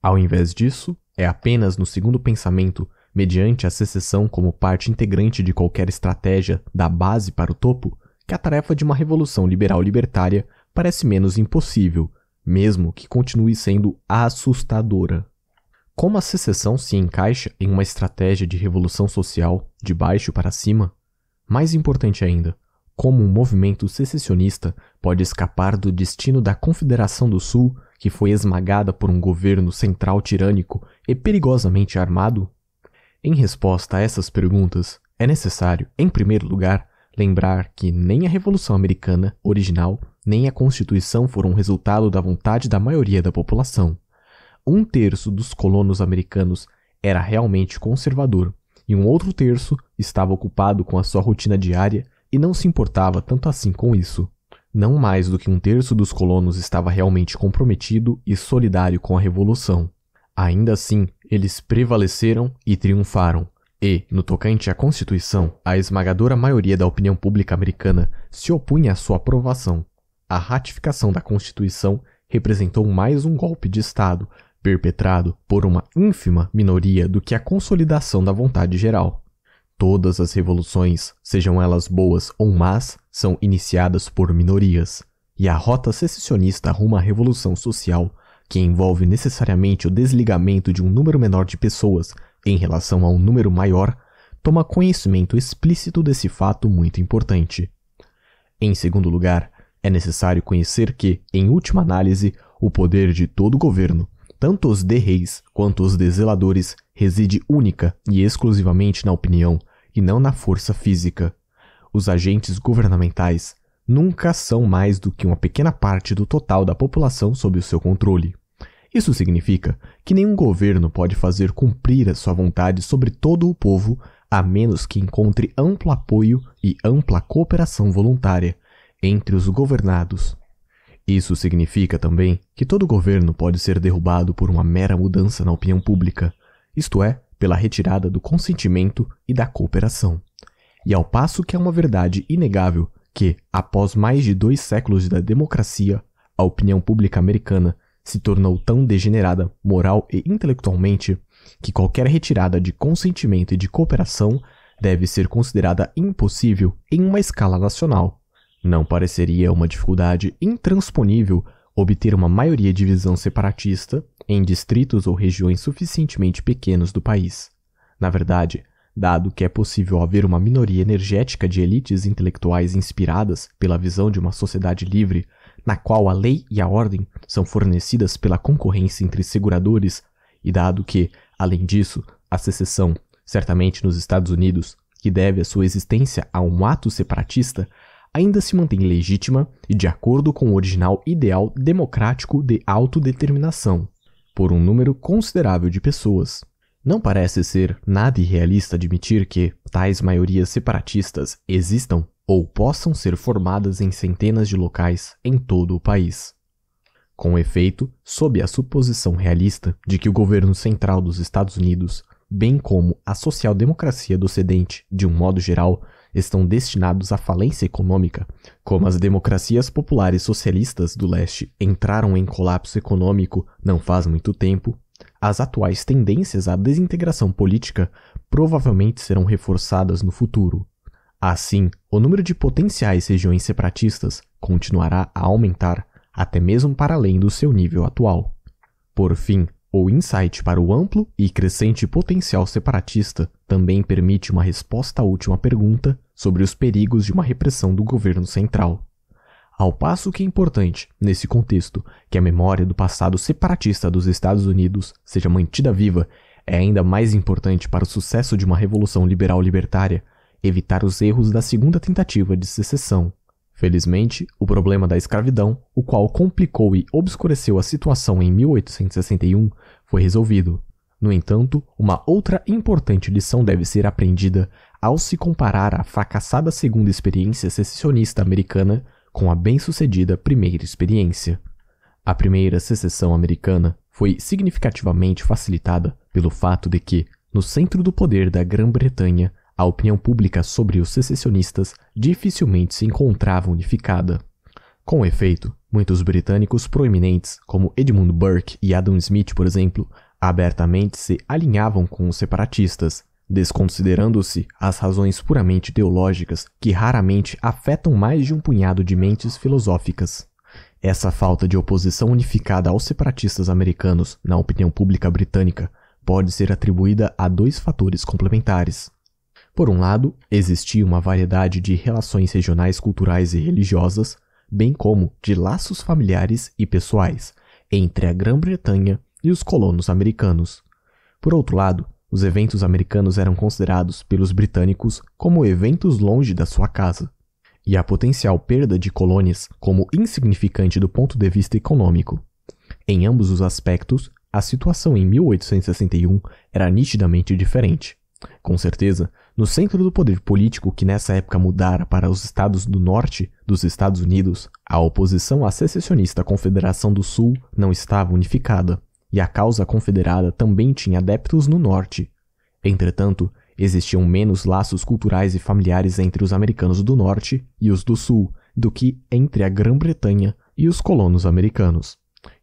Ao invés disso, é apenas no segundo pensamento, mediante a secessão como parte integrante de qualquer estratégia da base para o topo, que a tarefa de uma revolução liberal libertária parece menos impossível, mesmo que continue sendo assustadora. Como a secessão se encaixa em uma estratégia de revolução social de baixo para cima? Mais importante ainda, como um movimento secessionista pode escapar do destino da Confederação do Sul, que foi esmagada por um governo central tirânico e perigosamente armado? Em resposta a essas perguntas, é necessário, em primeiro lugar, lembrar que nem a Revolução Americana original nem a Constituição foram resultado da vontade da maioria da população. Um terço dos colonos americanos era realmente conservador, e um outro terço estava ocupado com a sua rotina diária e não se importava tanto assim com isso. Não mais do que um terço dos colonos estava realmente comprometido e solidário com a Revolução. Ainda assim, eles prevaleceram e triunfaram. E, no tocante à Constituição, a esmagadora maioria da opinião pública americana se opunha à sua aprovação. A ratificação da Constituição representou mais um golpe de Estado, perpetrado por uma ínfima minoria do que a consolidação da vontade geral. Todas as revoluções, sejam elas boas ou más, são iniciadas por minorias, e a rota secessionista rumo à revolução social que envolve necessariamente o desligamento de um número menor de pessoas em relação a um número maior, toma conhecimento explícito desse fato muito importante. Em segundo lugar, é necessário conhecer que, em última análise, o poder de todo governo, tanto os de reis quanto os de zeladores, reside única e exclusivamente na opinião e não na força física. Os agentes governamentais nunca são mais do que uma pequena parte do total da população sob o seu controle. Isso significa que nenhum governo pode fazer cumprir a sua vontade sobre todo o povo, a menos que encontre amplo apoio e ampla cooperação voluntária entre os governados. Isso significa também que todo governo pode ser derrubado por uma mera mudança na opinião pública, isto é, pela retirada do consentimento e da cooperação. E ao passo que é uma verdade inegável que, após mais de dois séculos da democracia, a opinião pública americana se tornou tão degenerada moral e intelectualmente que qualquer retirada de consentimento e de cooperação deve ser considerada impossível em uma escala nacional. Não pareceria uma dificuldade intransponível obter uma maioria de visão separatista em distritos ou regiões suficientemente pequenos do país. Na verdade, dado que é possível haver uma minoria energética de elites intelectuais inspiradas pela visão de uma sociedade livre na qual a lei e a ordem são fornecidas pela concorrência entre seguradores, e dado que, além disso, a secessão, certamente nos Estados Unidos, que deve a sua existência a um ato separatista, ainda se mantém legítima e de acordo com o original ideal democrático de autodeterminação, por um número considerável de pessoas. Não parece ser nada irrealista admitir que tais maiorias separatistas existam ou possam ser formadas em centenas de locais em todo o país. Com efeito, sob a suposição realista de que o governo central dos Estados Unidos, bem como a social-democracia do Ocidente, de um modo geral, estão destinados à falência econômica, como as democracias populares socialistas do leste entraram em colapso econômico não faz muito tempo, as atuais tendências à desintegração política provavelmente serão reforçadas no futuro, Assim, o número de potenciais regiões separatistas continuará a aumentar, até mesmo para além do seu nível atual. Por fim, o insight para o amplo e crescente potencial separatista também permite uma resposta à última pergunta sobre os perigos de uma repressão do governo central. Ao passo que é importante, nesse contexto, que a memória do passado separatista dos Estados Unidos seja mantida viva, é ainda mais importante para o sucesso de uma revolução liberal libertária evitar os erros da segunda tentativa de secessão. Felizmente, o problema da escravidão, o qual complicou e obscureceu a situação em 1861, foi resolvido. No entanto, uma outra importante lição deve ser aprendida ao se comparar a fracassada segunda experiência secessionista americana com a bem-sucedida primeira experiência. A primeira secessão americana foi significativamente facilitada pelo fato de que, no centro do poder da Grã-Bretanha, a opinião pública sobre os secessionistas dificilmente se encontrava unificada. Com efeito, muitos britânicos proeminentes, como Edmund Burke e Adam Smith, por exemplo, abertamente se alinhavam com os separatistas, desconsiderando-se as razões puramente teológicas que raramente afetam mais de um punhado de mentes filosóficas. Essa falta de oposição unificada aos separatistas americanos na opinião pública britânica pode ser atribuída a dois fatores complementares. Por um lado, existia uma variedade de relações regionais, culturais e religiosas, bem como de laços familiares e pessoais entre a Grã-Bretanha e os colonos americanos. Por outro lado, os eventos americanos eram considerados pelos britânicos como eventos longe da sua casa, e a potencial perda de colônias como insignificante do ponto de vista econômico. Em ambos os aspectos, a situação em 1861 era nitidamente diferente. Com certeza, no centro do poder político que nessa época mudara para os estados do norte dos Estados Unidos, a oposição à secessionista Confederação do Sul não estava unificada, e a causa confederada também tinha adeptos no norte. Entretanto, existiam menos laços culturais e familiares entre os americanos do norte e os do sul do que entre a Grã-Bretanha e os colonos americanos.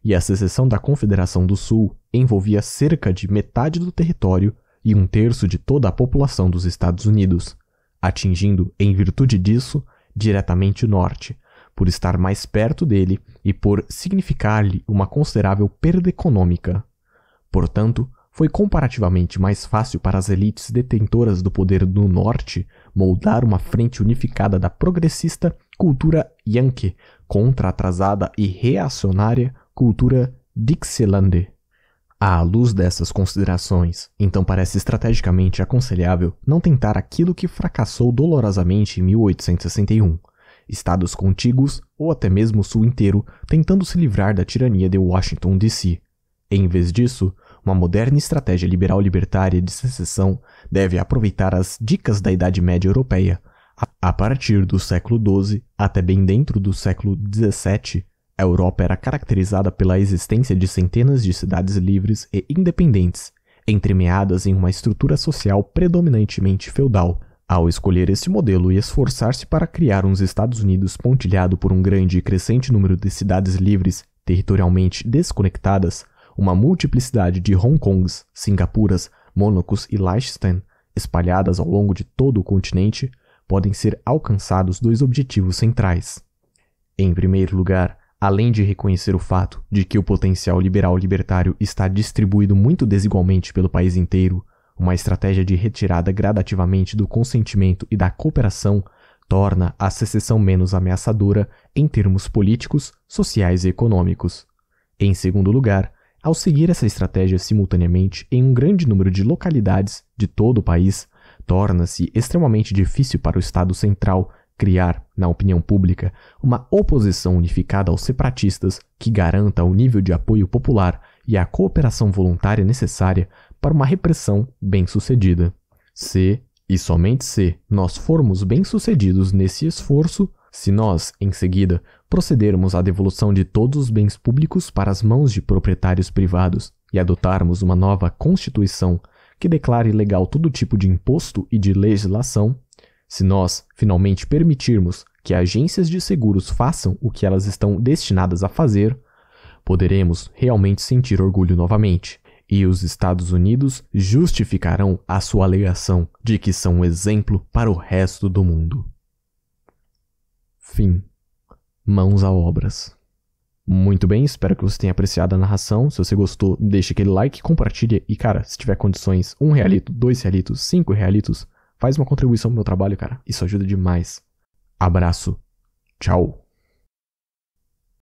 E a secessão da Confederação do Sul envolvia cerca de metade do território e um terço de toda a população dos Estados Unidos, atingindo, em virtude disso, diretamente o norte, por estar mais perto dele e por significar-lhe uma considerável perda econômica. Portanto, foi comparativamente mais fácil para as elites detentoras do poder no Norte moldar uma frente unificada da progressista cultura Yankee contra a atrasada e reacionária cultura Dixieland. À luz dessas considerações, então parece estrategicamente aconselhável não tentar aquilo que fracassou dolorosamente em 1861, estados contíguos ou até mesmo o sul inteiro tentando se livrar da tirania de Washington DC. Em vez disso, uma moderna estratégia liberal libertária de secessão deve aproveitar as dicas da Idade Média Europeia. A partir do século XII até bem dentro do século XVII, a Europa era caracterizada pela existência de centenas de cidades livres e independentes, entremeadas em uma estrutura social predominantemente feudal. Ao escolher este modelo e esforçar-se para criar uns Estados Unidos pontilhado por um grande e crescente número de cidades livres, territorialmente desconectadas, uma multiplicidade de Hong Kongs, Singapuras, Monacos e Liechtenstein, espalhadas ao longo de todo o continente, podem ser alcançados dois objetivos centrais. Em primeiro lugar, além de reconhecer o fato de que o potencial liberal libertário está distribuído muito desigualmente pelo país inteiro, uma estratégia de retirada gradativamente do consentimento e da cooperação torna a secessão menos ameaçadora em termos políticos, sociais e econômicos. Em segundo lugar, ao seguir essa estratégia simultaneamente em um grande número de localidades de todo o país, torna-se extremamente difícil para o Estado central criar, na opinião pública, uma oposição unificada aos separatistas que garanta o nível de apoio popular e a cooperação voluntária necessária para uma repressão bem-sucedida. Se, e somente se, nós formos bem-sucedidos nesse esforço, se nós, em seguida, procedermos à devolução de todos os bens públicos para as mãos de proprietários privados e adotarmos uma nova Constituição que declare legal todo tipo de imposto e de legislação, se nós finalmente permitirmos que agências de seguros façam o que elas estão destinadas a fazer, poderemos realmente sentir orgulho novamente. E os Estados Unidos justificarão a sua alegação de que são um exemplo para o resto do mundo. Fim. Mãos a obras. Muito bem, espero que você tenha apreciado a narração. Se você gostou, deixa aquele like, compartilha e, cara, se tiver condições, um realito, dois realitos, cinco realitos, Faz uma contribuição pro meu trabalho, cara. Isso ajuda demais. Abraço. Tchau.